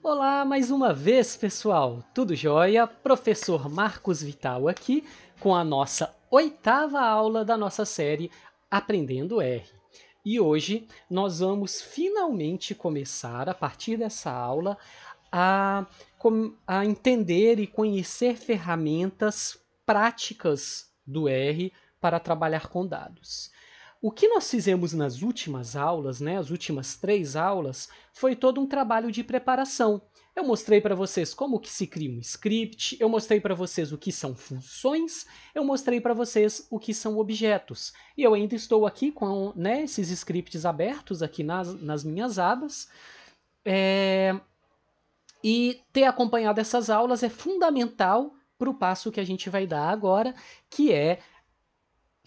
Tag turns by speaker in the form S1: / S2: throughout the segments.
S1: Olá mais uma vez, pessoal! Tudo jóia? Professor Marcos Vital aqui com a nossa oitava aula da nossa série Aprendendo R. E hoje nós vamos finalmente começar, a partir dessa aula, a, a entender e conhecer ferramentas práticas do R para trabalhar com dados. O que nós fizemos nas últimas aulas, né, as últimas três aulas, foi todo um trabalho de preparação. Eu mostrei para vocês como que se cria um script, eu mostrei para vocês o que são funções, eu mostrei para vocês o que são objetos. E eu ainda estou aqui com né, esses scripts abertos aqui nas, nas minhas abas. É... E ter acompanhado essas aulas é fundamental para o passo que a gente vai dar agora, que é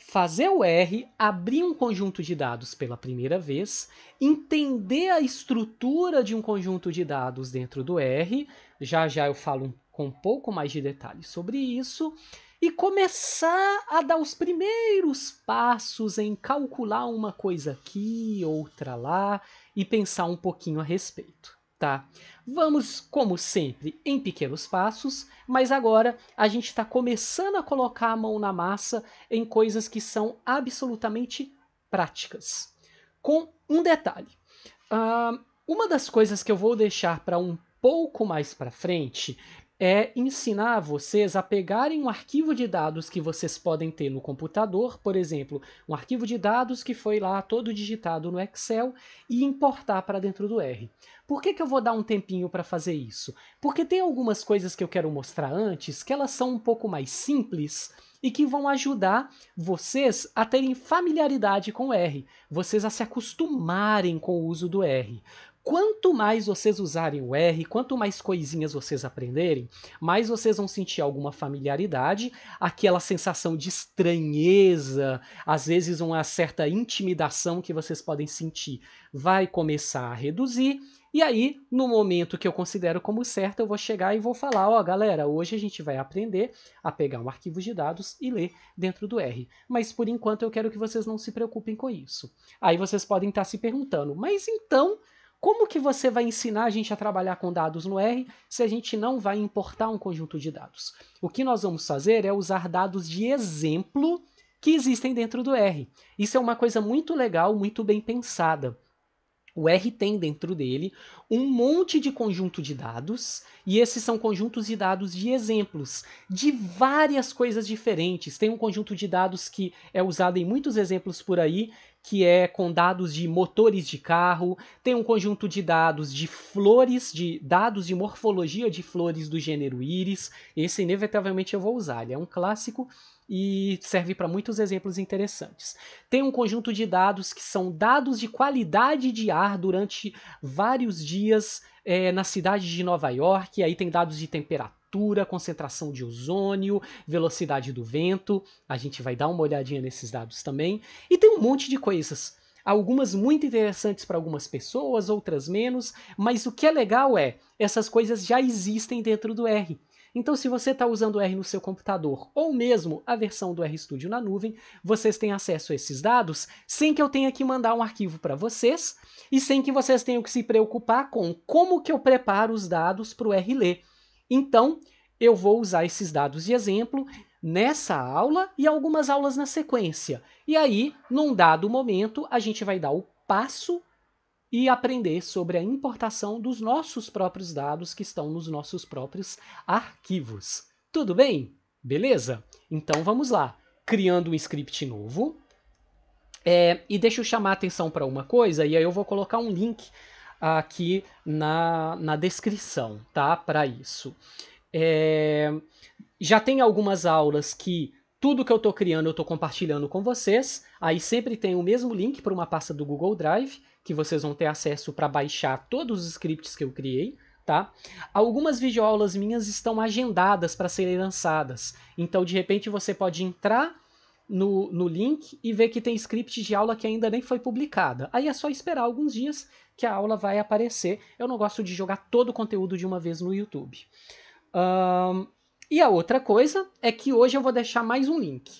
S1: fazer o R, abrir um conjunto de dados pela primeira vez, entender a estrutura de um conjunto de dados dentro do R, já já eu falo com um pouco mais de detalhes sobre isso, e começar a dar os primeiros passos em calcular uma coisa aqui, outra lá, e pensar um pouquinho a respeito tá? Vamos, como sempre, em pequenos passos, mas agora a gente está começando a colocar a mão na massa em coisas que são absolutamente práticas. Com um detalhe: uh, uma das coisas que eu vou deixar para um pouco mais para frente é ensinar vocês a pegarem um arquivo de dados que vocês podem ter no computador, por exemplo, um arquivo de dados que foi lá todo digitado no Excel e importar para dentro do R. Por que, que eu vou dar um tempinho para fazer isso? Porque tem algumas coisas que eu quero mostrar antes que elas são um pouco mais simples e que vão ajudar vocês a terem familiaridade com o R, vocês a se acostumarem com o uso do R. Quanto mais vocês usarem o R, quanto mais coisinhas vocês aprenderem, mais vocês vão sentir alguma familiaridade, aquela sensação de estranheza, às vezes uma certa intimidação que vocês podem sentir, vai começar a reduzir. E aí, no momento que eu considero como certo, eu vou chegar e vou falar: ó, oh, galera, hoje a gente vai aprender a pegar um arquivo de dados e ler dentro do R. Mas por enquanto eu quero que vocês não se preocupem com isso. Aí vocês podem estar se perguntando: mas então como que você vai ensinar a gente a trabalhar com dados no R se a gente não vai importar um conjunto de dados? O que nós vamos fazer é usar dados de exemplo que existem dentro do R. Isso é uma coisa muito legal, muito bem pensada. O R tem dentro dele um monte de conjunto de dados, e esses são conjuntos de dados de exemplos de várias coisas diferentes. Tem um conjunto de dados que é usado em muitos exemplos por aí, que é com dados de motores de carro, tem um conjunto de dados de flores, de dados de morfologia de flores do gênero íris. Esse inevitavelmente eu vou usar, ele é um clássico e serve para muitos exemplos interessantes. Tem um conjunto de dados que são dados de qualidade de ar durante vários dias é, na cidade de Nova York, aí tem dados de temperatura temperatura, concentração de ozônio, velocidade do vento. A gente vai dar uma olhadinha nesses dados também. E tem um monte de coisas. Algumas muito interessantes para algumas pessoas, outras menos, mas o que é legal é, essas coisas já existem dentro do R. Então, se você está usando o R no seu computador ou mesmo a versão do RStudio na nuvem, vocês têm acesso a esses dados sem que eu tenha que mandar um arquivo para vocês e sem que vocês tenham que se preocupar com como que eu preparo os dados para o R ler. Então, eu vou usar esses dados de exemplo nessa aula e algumas aulas na sequência. E aí, num dado momento, a gente vai dar o passo e aprender sobre a importação dos nossos próprios dados que estão nos nossos próprios arquivos. Tudo bem? Beleza? Então vamos lá. Criando um script novo. É, e deixa eu chamar a atenção para uma coisa, e aí eu vou colocar um link aqui na, na descrição, tá? Para isso. É, já tem algumas aulas que tudo que eu estou criando eu estou compartilhando com vocês. Aí sempre tem o mesmo link para uma pasta do Google Drive, que vocês vão ter acesso para baixar todos os scripts que eu criei. Tá? Algumas videoaulas minhas estão agendadas para serem lançadas, então de repente você pode entrar no, no link e ver que tem script de aula que ainda nem foi publicada. Aí é só esperar alguns dias que a aula vai aparecer. Eu não gosto de jogar todo o conteúdo de uma vez no YouTube. Um, e a outra coisa é que hoje eu vou deixar mais um link.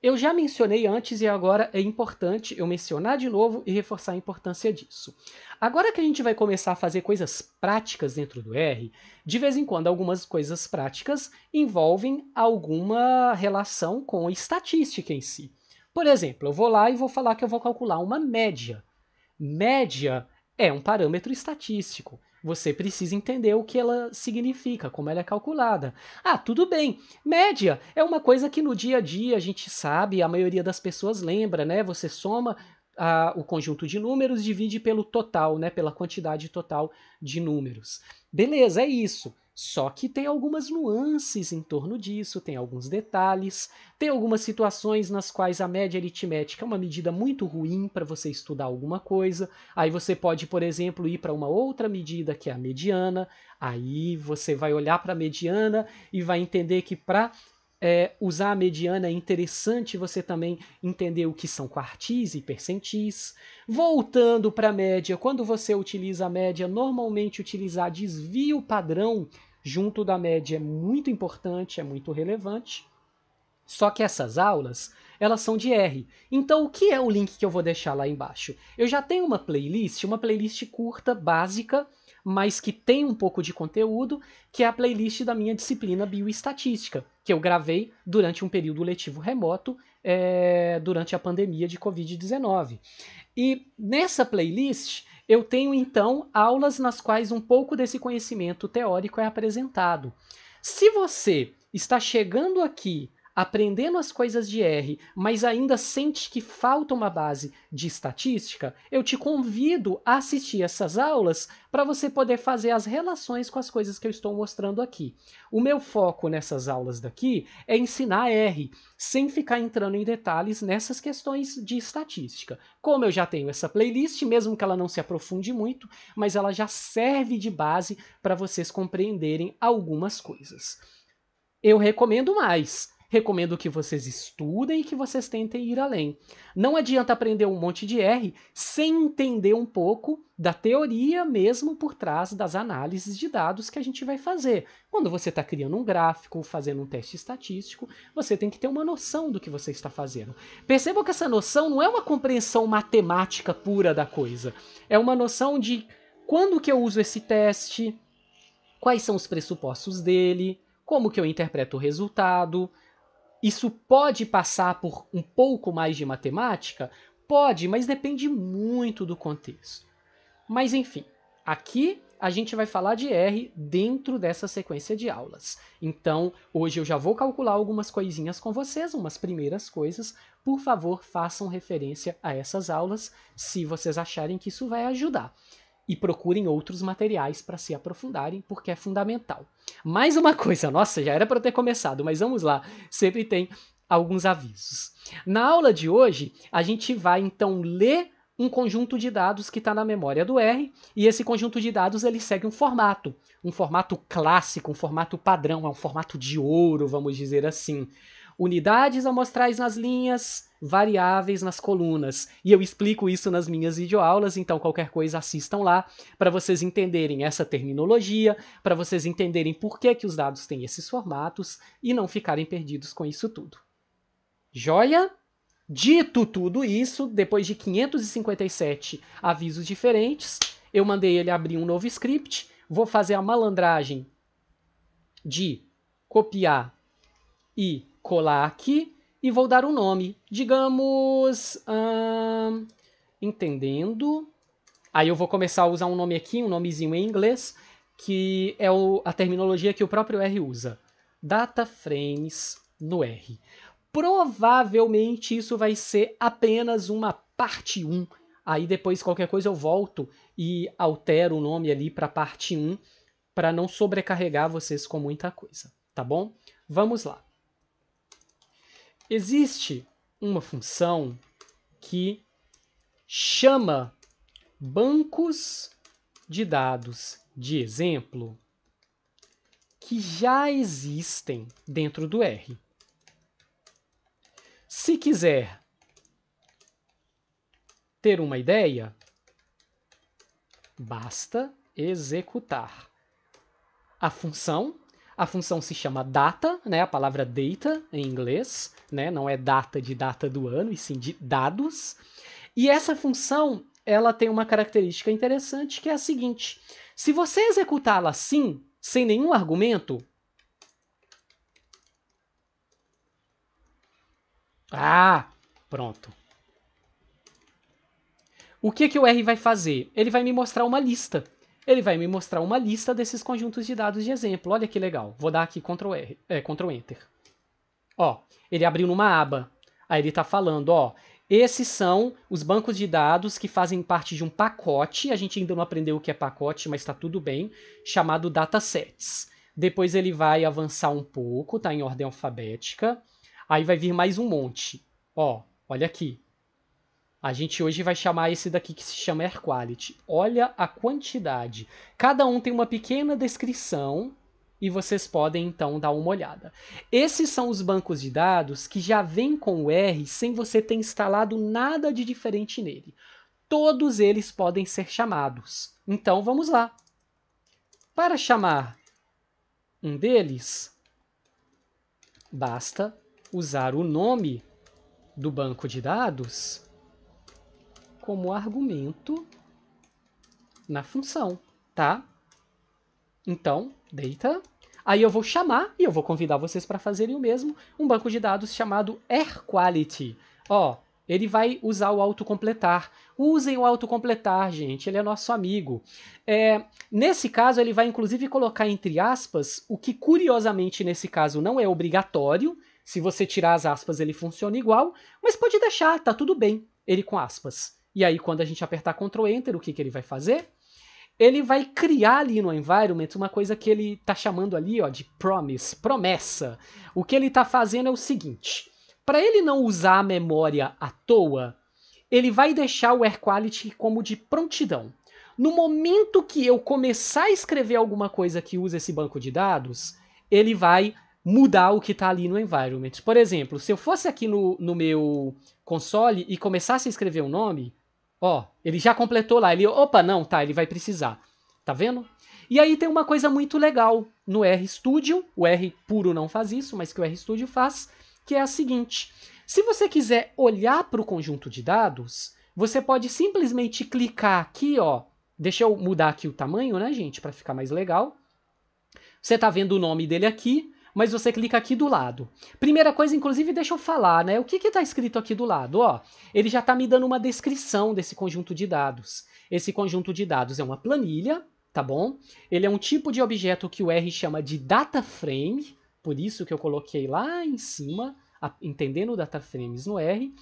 S1: Eu já mencionei antes e agora é importante eu mencionar de novo e reforçar a importância disso. Agora que a gente vai começar a fazer coisas práticas dentro do R, de vez em quando algumas coisas práticas envolvem alguma relação com estatística em si. Por exemplo, eu vou lá e vou falar que eu vou calcular uma média. Média é um parâmetro estatístico. Você precisa entender o que ela significa, como ela é calculada. Ah, tudo bem. Média é uma coisa que no dia a dia a gente sabe, a maioria das pessoas lembra, né? Você soma ah, o conjunto de números, divide pelo total, né? Pela quantidade total de números. Beleza, é isso. Só que tem algumas nuances em torno disso, tem alguns detalhes, tem algumas situações nas quais a média aritmética é uma medida muito ruim para você estudar alguma coisa. Aí você pode, por exemplo, ir para uma outra medida que é a mediana. Aí você vai olhar para a mediana e vai entender que para é, usar a mediana é interessante você também entender o que são quartis e percentis. Voltando para a média, quando você utiliza a média, normalmente utilizar desvio padrão junto da média é muito importante, é muito relevante. Só que essas aulas, elas são de R. Então, o que é o link que eu vou deixar lá embaixo? Eu já tenho uma playlist, uma playlist curta, básica, mas que tem um pouco de conteúdo, que é a playlist da minha disciplina Bioestatística, que eu gravei durante um período letivo remoto, é, durante a pandemia de Covid-19. E nessa playlist eu tenho então aulas nas quais um pouco desse conhecimento teórico é apresentado. Se você está chegando aqui aprendendo as coisas de R, mas ainda sente que falta uma base de estatística, eu te convido a assistir essas aulas para você poder fazer as relações com as coisas que eu estou mostrando aqui. O meu foco nessas aulas daqui é ensinar R, sem ficar entrando em detalhes nessas questões de estatística. Como eu já tenho essa playlist, mesmo que ela não se aprofunde muito, mas ela já serve de base para vocês compreenderem algumas coisas. Eu recomendo mais Recomendo que vocês estudem e que vocês tentem ir além. Não adianta aprender um monte de R sem entender um pouco da teoria mesmo por trás das análises de dados que a gente vai fazer. Quando você está criando um gráfico, fazendo um teste estatístico, você tem que ter uma noção do que você está fazendo. Percebam que essa noção não é uma compreensão matemática pura da coisa. É uma noção de quando que eu uso esse teste, quais são os pressupostos dele, como que eu interpreto o resultado, isso pode passar por um pouco mais de matemática? Pode, mas depende muito do contexto. Mas enfim, aqui a gente vai falar de R dentro dessa sequência de aulas. Então, hoje eu já vou calcular algumas coisinhas com vocês, umas primeiras coisas. Por favor, façam referência a essas aulas se vocês acharem que isso vai ajudar e procurem outros materiais para se aprofundarem, porque é fundamental. Mais uma coisa, nossa, já era para ter começado, mas vamos lá, sempre tem alguns avisos. Na aula de hoje, a gente vai então ler um conjunto de dados que está na memória do R, e esse conjunto de dados ele segue um formato, um formato clássico, um formato padrão, é um formato de ouro, vamos dizer assim unidades amostrais nas linhas, variáveis nas colunas. E eu explico isso nas minhas videoaulas, então qualquer coisa assistam lá para vocês entenderem essa terminologia, para vocês entenderem por que, que os dados têm esses formatos e não ficarem perdidos com isso tudo. Joia? Dito tudo isso, depois de 557 avisos diferentes, eu mandei ele abrir um novo script, vou fazer a malandragem de copiar e colar aqui e vou dar um nome. Digamos, hum, entendendo. Aí eu vou começar a usar um nome aqui, um nomezinho em inglês, que é o, a terminologia que o próprio R usa. Data frames no R. Provavelmente isso vai ser apenas uma parte 1. Aí depois qualquer coisa eu volto e altero o nome ali para parte 1 para não sobrecarregar vocês com muita coisa, tá bom? Vamos lá. Existe uma função que chama bancos de dados de exemplo que já existem dentro do R. Se quiser ter uma ideia, basta executar a função a função se chama data, né? A palavra data em inglês, né? Não é data de data do ano, e sim de dados. E essa função, ela tem uma característica interessante que é a seguinte: se você executá-la assim, sem nenhum argumento, Ah, pronto. O que que o R vai fazer? Ele vai me mostrar uma lista ele vai me mostrar uma lista desses conjuntos de dados de exemplo. Olha que legal. Vou dar aqui Ctrl, R, é, Ctrl Enter. Ó, ele abriu numa aba. Aí ele está falando, ó, esses são os bancos de dados que fazem parte de um pacote, a gente ainda não aprendeu o que é pacote, mas está tudo bem, chamado datasets. Depois ele vai avançar um pouco, Está em ordem alfabética. Aí vai vir mais um monte. Ó, olha aqui. A gente hoje vai chamar esse daqui que se chama Air Quality. Olha a quantidade. Cada um tem uma pequena descrição e vocês podem então dar uma olhada. Esses são os bancos de dados que já vêm com o R sem você ter instalado nada de diferente nele. Todos eles podem ser chamados. Então vamos lá. Para chamar um deles, basta usar o nome do banco de dados como argumento na função, tá? Então, data. Aí eu vou chamar, e eu vou convidar vocês para fazerem o mesmo, um banco de dados chamado AirQuality. Ó, ele vai usar o autocompletar. Usem o autocompletar, gente, ele é nosso amigo. É, nesse caso, ele vai inclusive colocar entre aspas, o que curiosamente nesse caso não é obrigatório. Se você tirar as aspas, ele funciona igual, mas pode deixar, tá tudo bem, ele com aspas. E aí, quando a gente apertar Ctrl Enter, o que, que ele vai fazer? Ele vai criar ali no environment uma coisa que ele está chamando ali ó, de promise, promessa. O que ele está fazendo é o seguinte: para ele não usar a memória à toa, ele vai deixar o air quality como de prontidão. No momento que eu começar a escrever alguma coisa que usa esse banco de dados, ele vai mudar o que está ali no environment. Por exemplo, se eu fosse aqui no, no meu console e começasse a escrever um nome, Ó, ele já completou lá. Ele, opa, não, tá, ele vai precisar. Tá vendo? E aí tem uma coisa muito legal no RStudio, o R puro não faz isso, mas que o RStudio faz, que é a seguinte. Se você quiser olhar para o conjunto de dados, você pode simplesmente clicar aqui, ó. Deixa eu mudar aqui o tamanho, né, gente, para ficar mais legal. Você tá vendo o nome dele aqui mas você clica aqui do lado. Primeira coisa, inclusive, deixa eu falar, né? O que está escrito aqui do lado? Ó, ele já está me dando uma descrição desse conjunto de dados. Esse conjunto de dados é uma planilha, tá bom? Ele é um tipo de objeto que o R chama de data frame, por isso que eu coloquei lá em cima, a, entendendo data frames no R.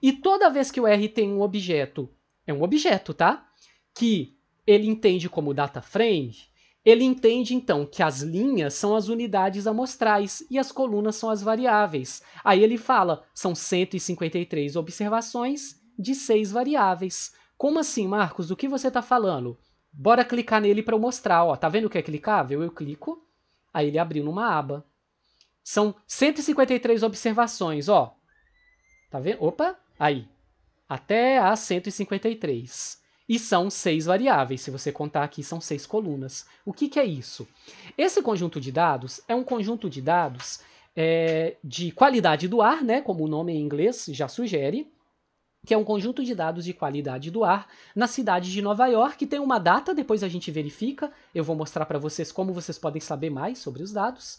S1: E toda vez que o R tem um objeto, é um objeto, tá? Que ele entende como data frame, ele entende então que as linhas são as unidades amostrais e as colunas são as variáveis. Aí ele fala: são 153 observações de seis variáveis. Como assim, Marcos? Do que você está falando? Bora clicar nele para eu mostrar. Ó, tá vendo que é clicável? Eu clico, aí ele abriu numa aba. São 153 observações, ó. Tá vendo? Opa, aí. Até a 153. E são seis variáveis, se você contar aqui, são seis colunas. O que, que é isso? Esse conjunto de dados é um conjunto de dados é, de qualidade do ar, né, como o nome em inglês já sugere, que é um conjunto de dados de qualidade do ar na cidade de Nova York, que tem uma data, depois a gente verifica. Eu vou mostrar para vocês como vocês podem saber mais sobre os dados.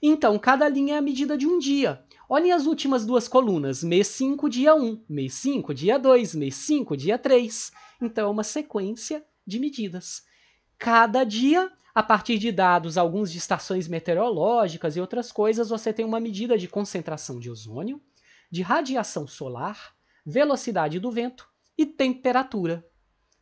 S1: Então, cada linha é a medida de um dia. Olhem as últimas duas colunas, mês 5, dia 1, mês 5, dia 2, mês 5, dia 3. Então, é uma sequência de medidas. Cada dia, a partir de dados, alguns de estações meteorológicas e outras coisas, você tem uma medida de concentração de ozônio, de radiação solar, velocidade do vento e temperatura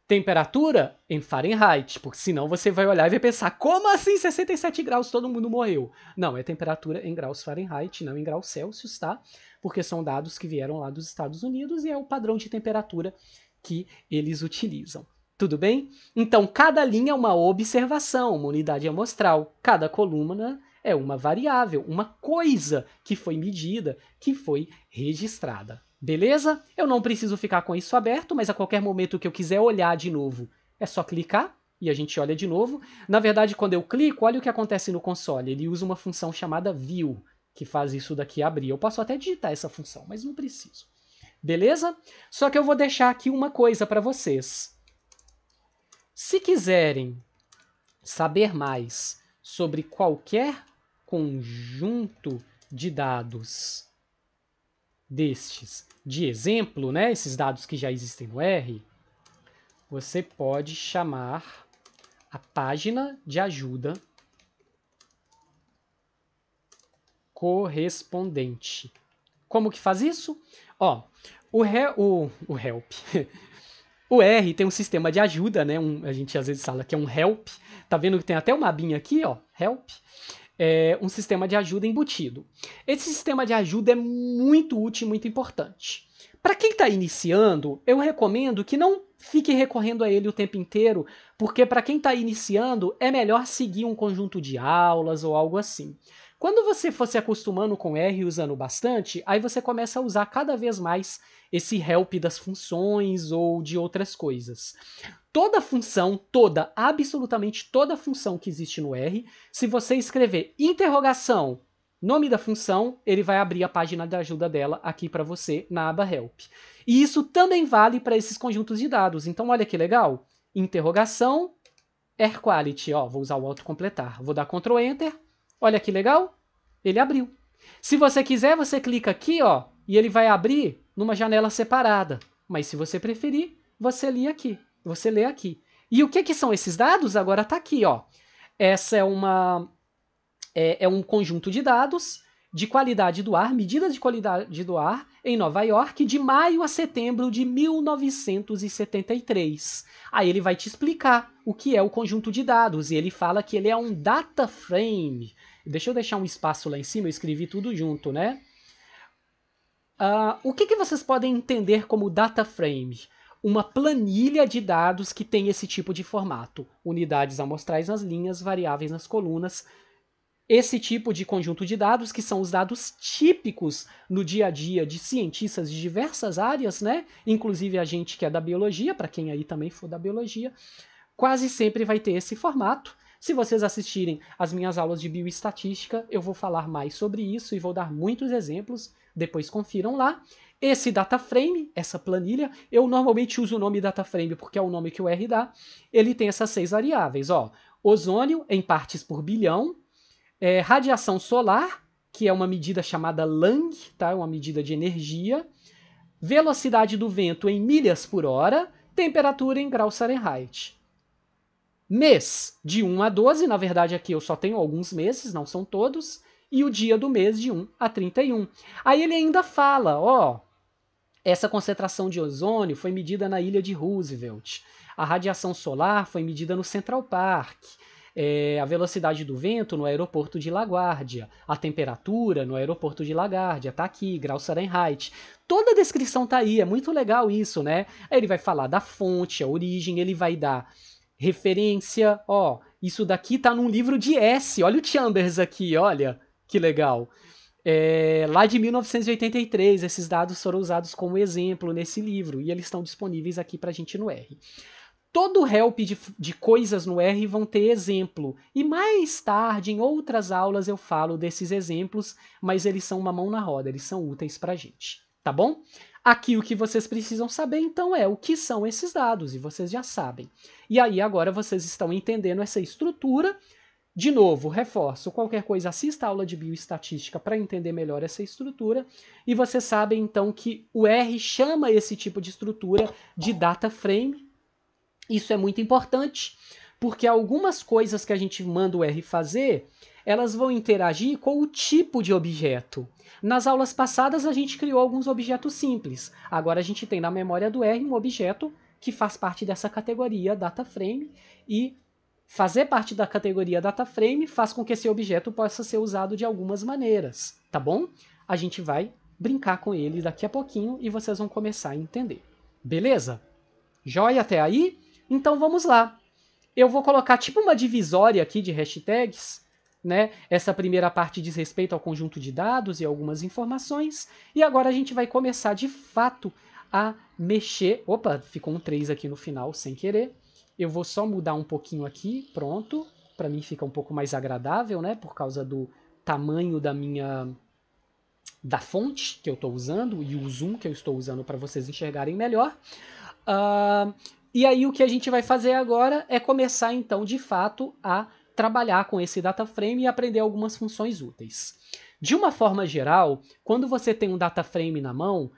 S1: temperatura em Fahrenheit, porque senão você vai olhar e vai pensar, como assim 67 graus todo mundo morreu? Não, é temperatura em graus Fahrenheit, não em graus Celsius, tá? Porque são dados que vieram lá dos Estados Unidos e é o padrão de temperatura que eles utilizam. Tudo bem? Então, cada linha é uma observação, uma unidade amostral. Cada coluna é uma variável, uma coisa que foi medida, que foi registrada. Beleza? Eu não preciso ficar com isso aberto, mas a qualquer momento que eu quiser olhar de novo, é só clicar e a gente olha de novo. Na verdade, quando eu clico, olha o que acontece no console. Ele usa uma função chamada view, que faz isso daqui abrir. Eu posso até digitar essa função, mas não preciso. Beleza? Só que eu vou deixar aqui uma coisa para vocês. Se quiserem saber mais sobre qualquer conjunto de dados destes de exemplo, né, esses dados que já existem no R, você pode chamar a página de ajuda correspondente. Como que faz isso? Ó, o, he, o, o help. o R tem um sistema de ajuda, né? Um, a gente às vezes fala que é um help. Tá vendo que tem até uma abinha aqui, ó, help é, um sistema de ajuda embutido. Esse sistema de ajuda é muito útil e muito importante. Para quem está iniciando, eu recomendo que não fique recorrendo a ele o tempo inteiro, porque para quem está iniciando é melhor seguir um conjunto de aulas ou algo assim. Quando você for se acostumando com R e usando bastante, aí você começa a usar cada vez mais esse help das funções ou de outras coisas toda função, toda, absolutamente toda função que existe no R, se você escrever interrogação, nome da função, ele vai abrir a página de ajuda dela aqui para você na aba Help. E isso também vale para esses conjuntos de dados. Então olha que legal, interrogação, Air Quality, ó, vou usar o autocompletar, vou dar Ctrl Enter, olha que legal, ele abriu. Se você quiser, você clica aqui, ó, e ele vai abrir numa janela separada. Mas se você preferir, você lê aqui. Você lê aqui. E o que, que são esses dados? Agora está aqui, ó. Essa é uma é, é um conjunto de dados de qualidade do ar, medidas de qualidade do ar em Nova York de maio a setembro de 1973. Aí ele vai te explicar o que é o conjunto de dados e ele fala que ele é um data frame. Deixa eu deixar um espaço lá em cima, eu escrevi tudo junto, né? Uh, o que, que vocês podem entender como data frame? uma planilha de dados que tem esse tipo de formato: unidades amostrais nas linhas, variáveis nas colunas. Esse tipo de conjunto de dados, que são os dados típicos no dia a dia de cientistas de diversas áreas, né? Inclusive a gente que é da biologia, para quem aí também for da biologia, quase sempre vai ter esse formato. Se vocês assistirem as minhas aulas de bioestatística, eu vou falar mais sobre isso e vou dar muitos exemplos. Depois confiram lá. Esse dataframe, essa planilha, eu normalmente uso o nome dataframe porque é o nome que o R dá, ele tem essas seis variáveis, ó. Ozônio em partes por bilhão, é, radiação solar, que é uma medida chamada Lang, tá? É uma medida de energia, velocidade do vento em milhas por hora, temperatura em graus Fahrenheit. Mês de 1 a 12, na verdade aqui eu só tenho alguns meses, não são todos, e o dia do mês de 1 a 31. Aí ele ainda fala, ó, essa concentração de ozônio foi medida na ilha de Roosevelt. A radiação solar foi medida no Central Park. É, a velocidade do vento no aeroporto de LaGuardia, a temperatura no aeroporto de LaGuardia, está aqui, graus Fahrenheit. Toda a descrição está aí, é muito legal isso, né? Aí ele vai falar da fonte, a origem, ele vai dar referência, ó, isso daqui está num livro de S, olha o Chambers aqui, olha, que legal. É, lá de 1983, esses dados foram usados como exemplo nesse livro e eles estão disponíveis aqui para a gente no R. Todo help de, de coisas no R vão ter exemplo, e mais tarde, em outras aulas, eu falo desses exemplos, mas eles são uma mão na roda, eles são úteis para a gente, tá bom? Aqui o que vocês precisam saber então é o que são esses dados, e vocês já sabem. E aí agora vocês estão entendendo essa estrutura de novo, reforço, qualquer coisa, assista a aula de bioestatística para entender melhor essa estrutura. E vocês sabem então que o R chama esse tipo de estrutura de data frame. Isso é muito importante, porque algumas coisas que a gente manda o R fazer, elas vão interagir com o tipo de objeto. Nas aulas passadas a gente criou alguns objetos simples. Agora a gente tem na memória do R um objeto que faz parte dessa categoria data frame e Fazer parte da categoria DataFrame faz com que esse objeto possa ser usado de algumas maneiras, tá bom? A gente vai brincar com ele daqui a pouquinho e vocês vão começar a entender. Beleza? Joia até aí? Então vamos lá. Eu vou colocar tipo uma divisória aqui de hashtags, né? Essa primeira parte diz respeito ao conjunto de dados e algumas informações. E agora a gente vai começar de fato a mexer... Opa, ficou um 3 aqui no final sem querer eu vou só mudar um pouquinho aqui, pronto. Para mim fica um pouco mais agradável, né? Por causa do tamanho da minha da fonte que eu estou usando e o zoom que eu estou usando para vocês enxergarem melhor. Uh, e aí o que a gente vai fazer agora é começar então de fato a trabalhar com esse data frame e aprender algumas funções úteis. De uma forma geral, quando você tem um data frame na mão,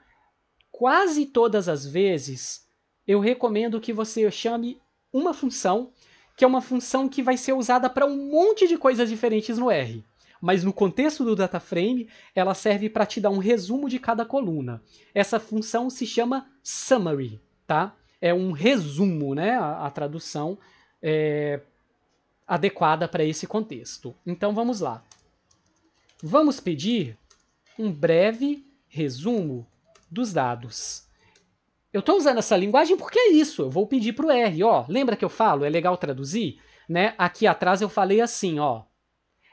S1: quase todas as vezes eu recomendo que você chame uma função, que é uma função que vai ser usada para um monte de coisas diferentes no R. Mas no contexto do DataFrame, ela serve para te dar um resumo de cada coluna. Essa função se chama summary, tá? É um resumo, né? A, a tradução é, adequada para esse contexto. Então vamos lá. Vamos pedir um breve resumo dos dados eu estou usando essa linguagem porque é isso. Eu vou pedir para o R, ó. Lembra que eu falo? É legal traduzir? Né? Aqui atrás eu falei assim, ó.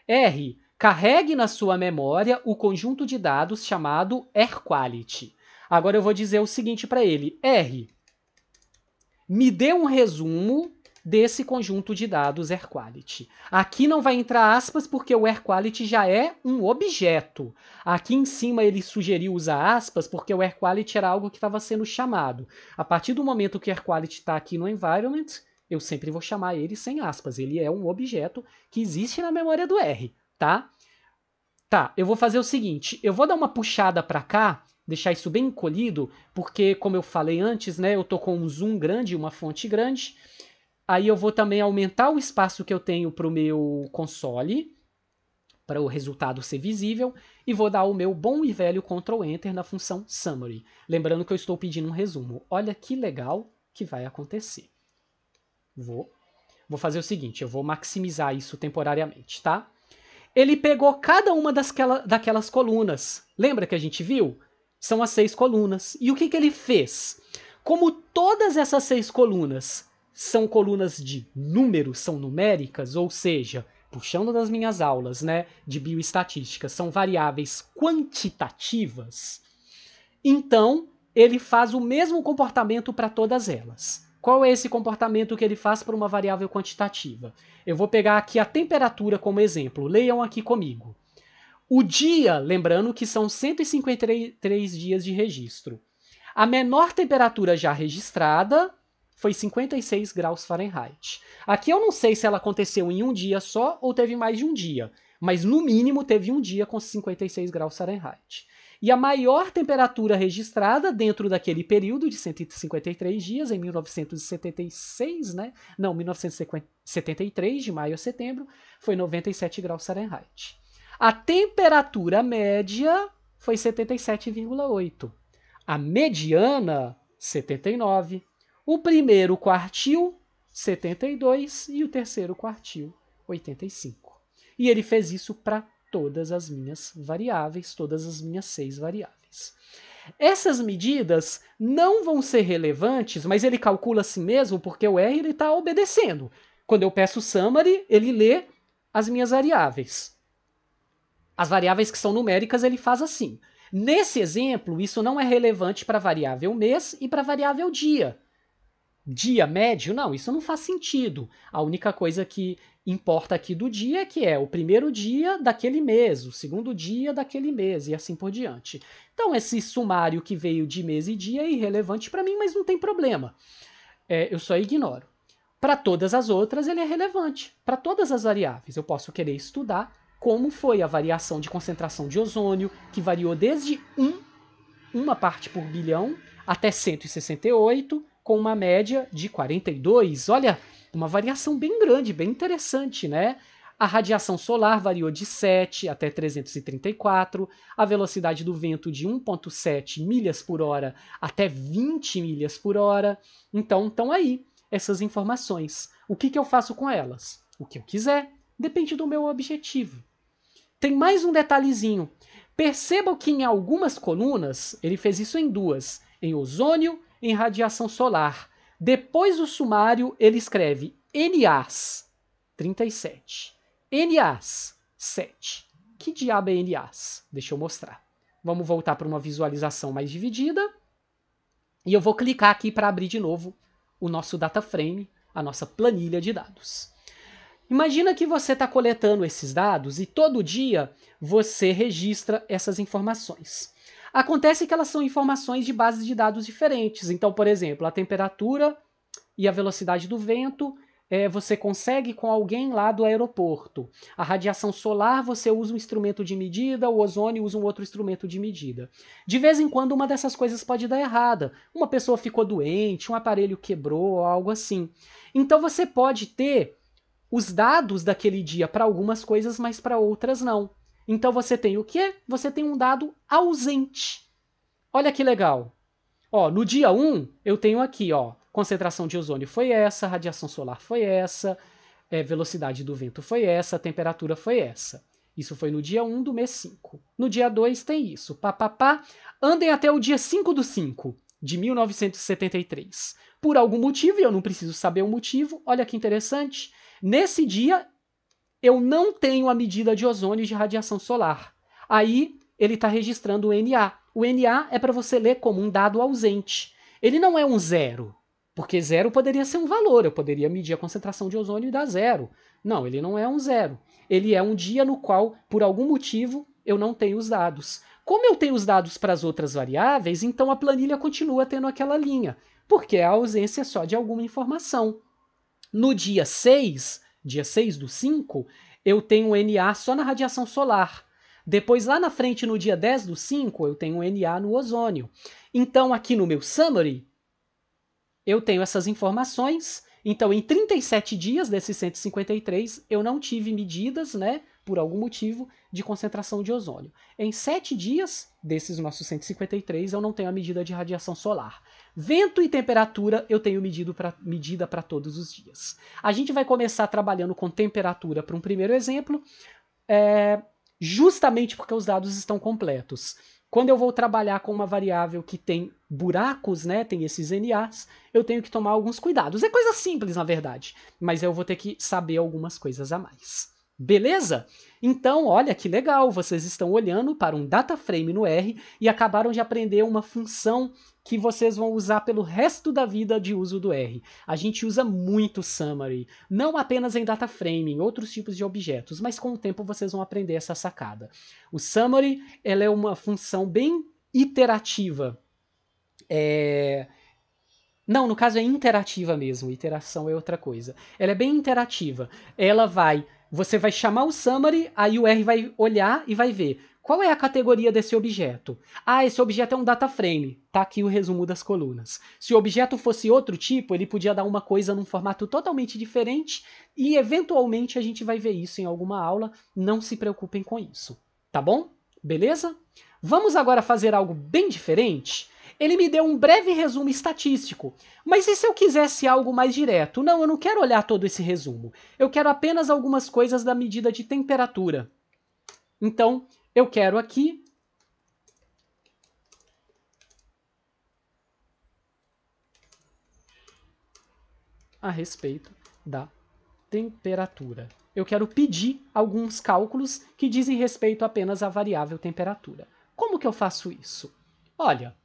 S1: R, carregue na sua memória o conjunto de dados chamado quality. Agora eu vou dizer o seguinte para ele. R, me dê um resumo desse conjunto de dados air quality. Aqui não vai entrar aspas porque o air quality já é um objeto. Aqui em cima ele sugeriu usar aspas porque o air quality era algo que estava sendo chamado. A partir do momento que o air quality está aqui no environment, eu sempre vou chamar ele sem aspas. Ele é um objeto que existe na memória do R, tá? Tá, eu vou fazer o seguinte, eu vou dar uma puxada para cá, deixar isso bem encolhido, porque como eu falei antes, né, eu tô com um zoom grande, uma fonte grande. Aí eu vou também aumentar o espaço que eu tenho para o meu console, para o resultado ser visível, e vou dar o meu bom e velho Ctrl Enter na função Summary. Lembrando que eu estou pedindo um resumo. Olha que legal que vai acontecer. Vou, vou fazer o seguinte, eu vou maximizar isso temporariamente, tá? Ele pegou cada uma das daquelas colunas. Lembra que a gente viu? São as seis colunas. E o que, que ele fez? Como todas essas seis colunas são colunas de números, são numéricas, ou seja, puxando das minhas aulas né, de bioestatística, são variáveis quantitativas, então ele faz o mesmo comportamento para todas elas. Qual é esse comportamento que ele faz para uma variável quantitativa? Eu vou pegar aqui a temperatura como exemplo. Leiam aqui comigo. O dia, lembrando que são 153 dias de registro. A menor temperatura já registrada foi 56 graus Fahrenheit. Aqui eu não sei se ela aconteceu em um dia só ou teve mais de um dia, mas no mínimo teve um dia com 56 graus Fahrenheit. E a maior temperatura registrada dentro daquele período de 153 dias, em 1976, né? Não, 1973, de maio a setembro, foi 97 graus Fahrenheit. A temperatura média foi 77,8. A mediana, 79. O primeiro quartil, 72, e o terceiro quartil, 85. E ele fez isso para todas as minhas variáveis, todas as minhas seis variáveis. Essas medidas não vão ser relevantes, mas ele calcula assim mesmo, porque o R está obedecendo. Quando eu peço o summary, ele lê as minhas variáveis. As variáveis que são numéricas, ele faz assim. Nesse exemplo, isso não é relevante para a variável mês e para a variável dia dia médio? Não, isso não faz sentido. A única coisa que importa aqui do dia é que é o primeiro dia daquele mês, o segundo dia daquele mês e assim por diante. Então, esse sumário que veio de mês e dia é irrelevante para mim, mas não tem problema. É, eu só ignoro. Para todas as outras, ele é relevante. Para todas as variáveis, eu posso querer estudar como foi a variação de concentração de ozônio, que variou desde 1, uma parte por bilhão, até 168, com uma média de 42. Olha, uma variação bem grande, bem interessante, né? A radiação solar variou de 7 até 334, a velocidade do vento de 1,7 milhas por hora até 20 milhas por hora. Então, estão aí essas informações. O que, que eu faço com elas? O que eu quiser, depende do meu objetivo. Tem mais um detalhezinho. Percebam que em algumas colunas, ele fez isso em duas, em ozônio em radiação solar. Depois do sumário, ele escreve NAs 37. NAs 7. Que diabo é NAs? Deixa eu mostrar. Vamos voltar para uma visualização mais dividida. E eu vou clicar aqui para abrir de novo o nosso data frame, a nossa planilha de dados. Imagina que você está coletando esses dados e todo dia você registra essas informações. Acontece que elas são informações de bases de dados diferentes. Então, por exemplo, a temperatura e a velocidade do vento é, você consegue com alguém lá do aeroporto. A radiação solar você usa um instrumento de medida, o ozônio usa um outro instrumento de medida. De vez em quando uma dessas coisas pode dar errada. Uma pessoa ficou doente, um aparelho quebrou, algo assim. Então você pode ter os dados daquele dia para algumas coisas, mas para outras não. Então você tem o quê? Você tem um dado ausente. Olha que legal. Ó, no dia 1, eu tenho aqui, ó, concentração de ozônio foi essa, radiação solar foi essa, é, velocidade do vento foi essa, temperatura foi essa. Isso foi no dia 1 do mês 5. No dia 2 tem isso, papapá. Andem até o dia 5 do 5 de 1973. Por algum motivo, e eu não preciso saber o motivo, olha que interessante, nesse dia eu não tenho a medida de ozônio de radiação solar. Aí ele está registrando o NA. O NA é para você ler como um dado ausente. Ele não é um zero, porque zero poderia ser um valor, eu poderia medir a concentração de ozônio e dar zero. Não, ele não é um zero. Ele é um dia no qual, por algum motivo, eu não tenho os dados. Como eu tenho os dados para as outras variáveis, então a planilha continua tendo aquela linha, porque a ausência é só de alguma informação. No dia 6, dia 6 do 5, eu tenho NA só na radiação solar. Depois, lá na frente, no dia 10 do 5, eu tenho Na no ozônio. Então, aqui no meu summary, eu tenho essas informações. Então, em 37 dias desses 153, eu não tive medidas, né, por algum motivo, de concentração de ozônio. Em 7 dias desses nossos 153, eu não tenho a medida de radiação solar. Vento e temperatura eu tenho pra, medida para todos os dias. A gente vai começar trabalhando com temperatura para um primeiro exemplo, é, justamente porque os dados estão completos. Quando eu vou trabalhar com uma variável que tem buracos, né, tem esses NAs, eu tenho que tomar alguns cuidados. É coisa simples, na verdade, mas eu vou ter que saber algumas coisas a mais. Beleza? Então, olha que legal, vocês estão olhando para um data frame no R e acabaram de aprender uma função que vocês vão usar pelo resto da vida de uso do R. A gente usa muito summary, não apenas em data frame, em outros tipos de objetos, mas com o tempo vocês vão aprender essa sacada. O summary ela é uma função bem iterativa. É... Não, no caso é interativa mesmo. Iteração é outra coisa. Ela é bem interativa. Ela vai. Você vai chamar o summary, aí o R vai olhar e vai ver qual é a categoria desse objeto? Ah, esse objeto é um data frame. Tá aqui o resumo das colunas. Se o objeto fosse outro tipo, ele podia dar uma coisa num formato totalmente diferente e eventualmente a gente vai ver isso em alguma aula. Não se preocupem com isso, tá bom? Beleza? Vamos agora fazer algo bem diferente. Ele me deu um breve resumo estatístico. Mas e se eu quisesse algo mais direto? Não, eu não quero olhar todo esse resumo. Eu quero apenas algumas coisas da medida de temperatura. Então, eu quero aqui a respeito da temperatura. Eu quero pedir alguns cálculos que dizem respeito apenas à variável temperatura. Como que eu faço isso? Olha,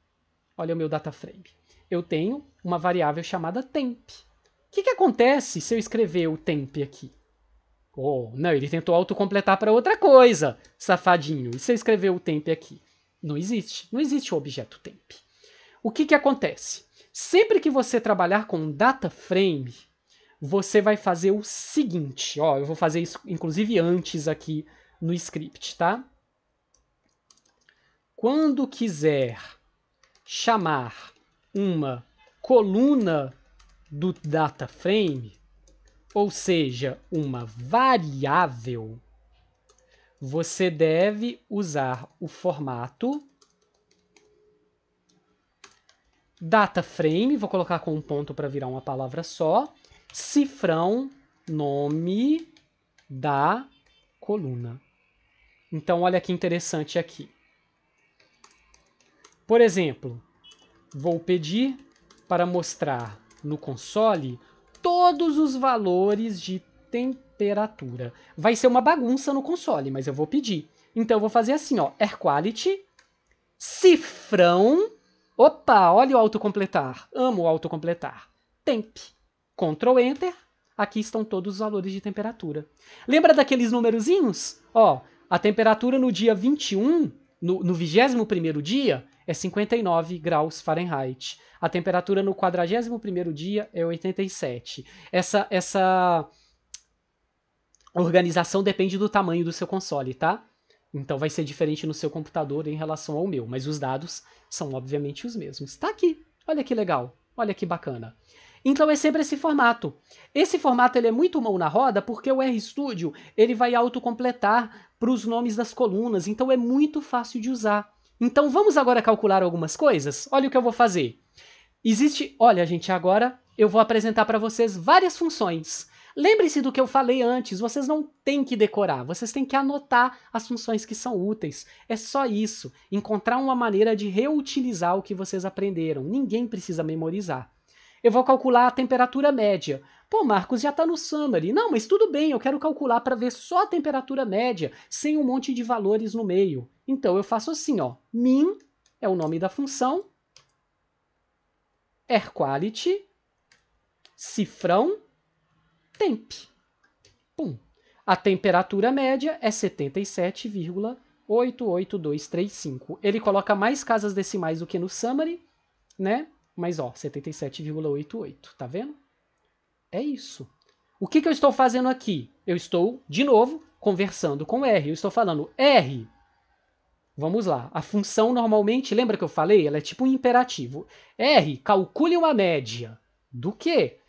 S1: olha o meu data frame. Eu tenho uma variável chamada temp. O que, que acontece se eu escrever o temp aqui? Oh, não, ele tentou autocompletar para outra coisa, safadinho. E você escreveu o temp aqui? Não existe. Não existe o objeto temp. O que, que acontece? Sempre que você trabalhar com data frame, você vai fazer o seguinte. Ó, eu vou fazer isso, inclusive, antes aqui no script, tá? Quando quiser chamar uma coluna do data frame, ou seja, uma variável, você deve usar o formato data frame, vou colocar com um ponto para virar uma palavra só, cifrão nome da coluna. Então, olha que interessante aqui. Por exemplo, vou pedir para mostrar no console todos os valores de temperatura. Vai ser uma bagunça no console, mas eu vou pedir. Então eu vou fazer assim, ó, air quality, cifrão, opa, olha o autocompletar, amo o autocompletar, temp, Control enter, aqui estão todos os valores de temperatura. Lembra daqueles numerozinhos? Ó, a temperatura no dia 21, no, no 21º dia, é 59 graus Fahrenheit. A temperatura no 41º dia é 87. Essa essa organização depende do tamanho do seu console, tá? Então vai ser diferente no seu computador em relação ao meu, mas os dados são obviamente os mesmos. Tá aqui. Olha que legal. Olha que bacana. Então é sempre esse formato. Esse formato ele é muito mão na roda porque o RStudio ele vai autocompletar para os nomes das colunas, então é muito fácil de usar. Então vamos agora calcular algumas coisas? Olha o que eu vou fazer. Existe, olha gente, agora eu vou apresentar para vocês várias funções. Lembre-se do que eu falei antes, vocês não têm que decorar, vocês têm que anotar as funções que são úteis. É só isso, encontrar uma maneira de reutilizar o que vocês aprenderam. Ninguém precisa memorizar. Eu vou calcular a temperatura média. Pô, Marcos, já está no summary. Não, mas tudo bem, eu quero calcular para ver só a temperatura média, sem um monte de valores no meio. Então eu faço assim, ó, min é o nome da função, airquality, cifrão, temp. Pum. A temperatura média é 77,88235. Ele coloca mais casas decimais do que no summary, né? Mas ó, 77,88, tá vendo? É isso. O que, que eu estou fazendo aqui? Eu estou, de novo, conversando com R. Eu estou falando R Vamos lá. A função normalmente, lembra que eu falei? Ela é tipo um imperativo. R, calcule uma média. Do quê?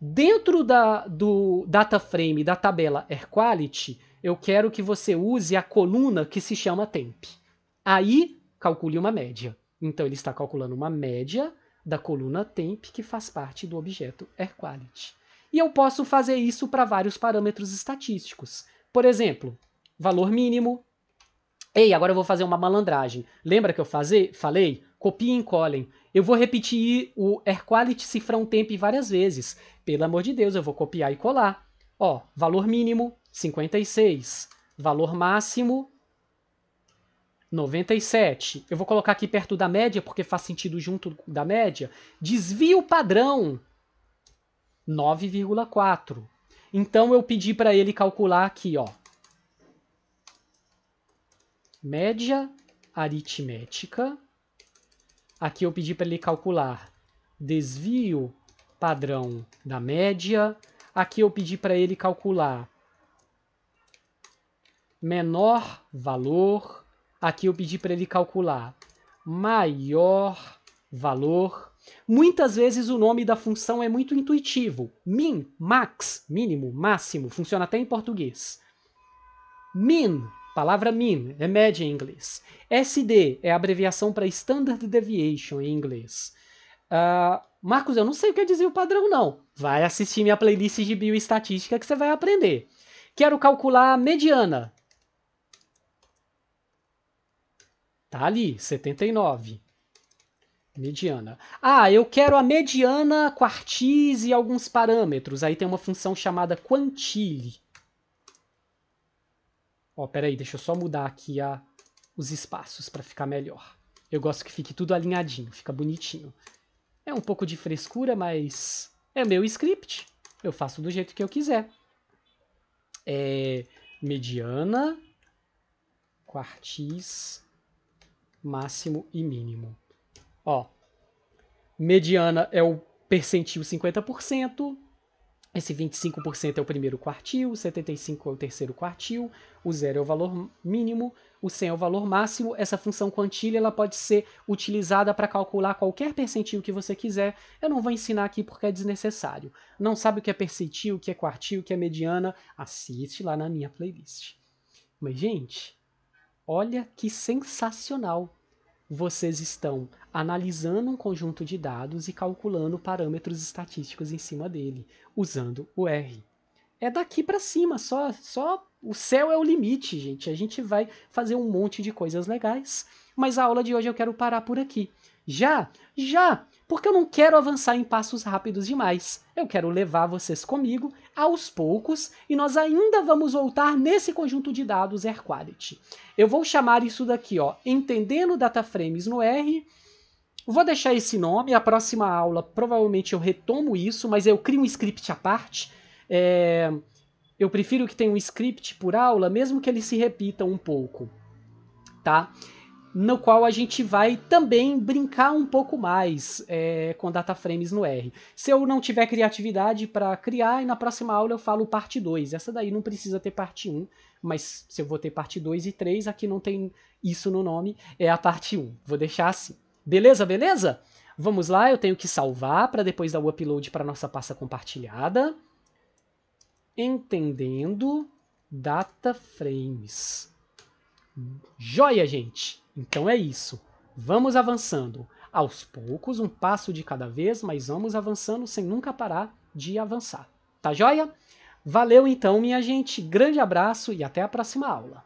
S1: Dentro da, do data frame da tabela AirQuality, eu quero que você use a coluna que se chama temp. Aí, calcule uma média. Então, ele está calculando uma média da coluna temp que faz parte do objeto AirQuality. E eu posso fazer isso para vários parâmetros estatísticos. Por exemplo, valor mínimo, Ei, agora eu vou fazer uma malandragem. Lembra que eu fazer, falei? copie e encolhem. Eu vou repetir o air quality cifrão temp várias vezes. Pelo amor de Deus, eu vou copiar e colar. Ó, valor mínimo 56, valor máximo 97. Eu vou colocar aqui perto da média porque faz sentido junto da média. Desvio padrão 9,4. Então eu pedi para ele calcular aqui, ó, média aritmética. Aqui eu pedi para ele calcular desvio padrão da média. Aqui eu pedi para ele calcular menor valor. Aqui eu pedi para ele calcular maior valor. Muitas vezes o nome da função é muito intuitivo. Min, max, mínimo, máximo, funciona até em português. Min Palavra mean é média em inglês. SD é abreviação para Standard Deviation em inglês. Uh, Marcos, eu não sei o que é dizer o padrão, não. Vai assistir minha playlist de bioestatística que você vai aprender. Quero calcular a mediana. Tá ali, 79. Mediana. Ah, eu quero a mediana, quartis e alguns parâmetros. Aí tem uma função chamada quantile. Ó, pera aí, deixa eu só mudar aqui a, os espaços para ficar melhor. Eu gosto que fique tudo alinhadinho, fica bonitinho. É um pouco de frescura, mas é meu script. Eu faço do jeito que eu quiser. É mediana, quartis, máximo e mínimo. Ó, mediana é o percentil 50%, esse 25% é o primeiro quartil, 75% é o terceiro quartil, o zero é o valor mínimo, o 100 é o valor máximo. Essa função quantilha ela pode ser utilizada para calcular qualquer percentil que você quiser. Eu não vou ensinar aqui porque é desnecessário. Não sabe o que é percentil, o que é quartil, o que é mediana? Assiste lá na minha playlist. Mas, gente, olha que sensacional! vocês estão analisando um conjunto de dados e calculando parâmetros estatísticos em cima dele, usando o R. É daqui para cima, só, só o céu é o limite, gente. A gente vai fazer um monte de coisas legais, mas a aula de hoje eu quero parar por aqui. Já, já porque eu não quero avançar em passos rápidos demais. Eu quero levar vocês comigo aos poucos e nós ainda vamos voltar nesse conjunto de dados Air Quality. Eu vou chamar isso daqui, ó, entendendo dataframes no R. Vou deixar esse nome, a próxima aula provavelmente eu retomo isso, mas eu crio um script à parte. É... Eu prefiro que tenha um script por aula, mesmo que ele se repita um pouco, tá? no qual a gente vai também brincar um pouco mais é, com dataframes no R. Se eu não tiver criatividade para criar, e na próxima aula eu falo parte 2. Essa daí não precisa ter parte 1, mas se eu vou ter parte 2 e 3, aqui não tem isso no nome, é a parte 1. Vou deixar assim. Beleza, beleza? Vamos lá, eu tenho que salvar para depois dar o upload para nossa pasta compartilhada. Entendendo data frames. Joia, gente! Então é isso. Vamos avançando. Aos poucos, um passo de cada vez, mas vamos avançando sem nunca parar de avançar. Tá joia? Valeu então, minha gente. Grande abraço e até a próxima aula.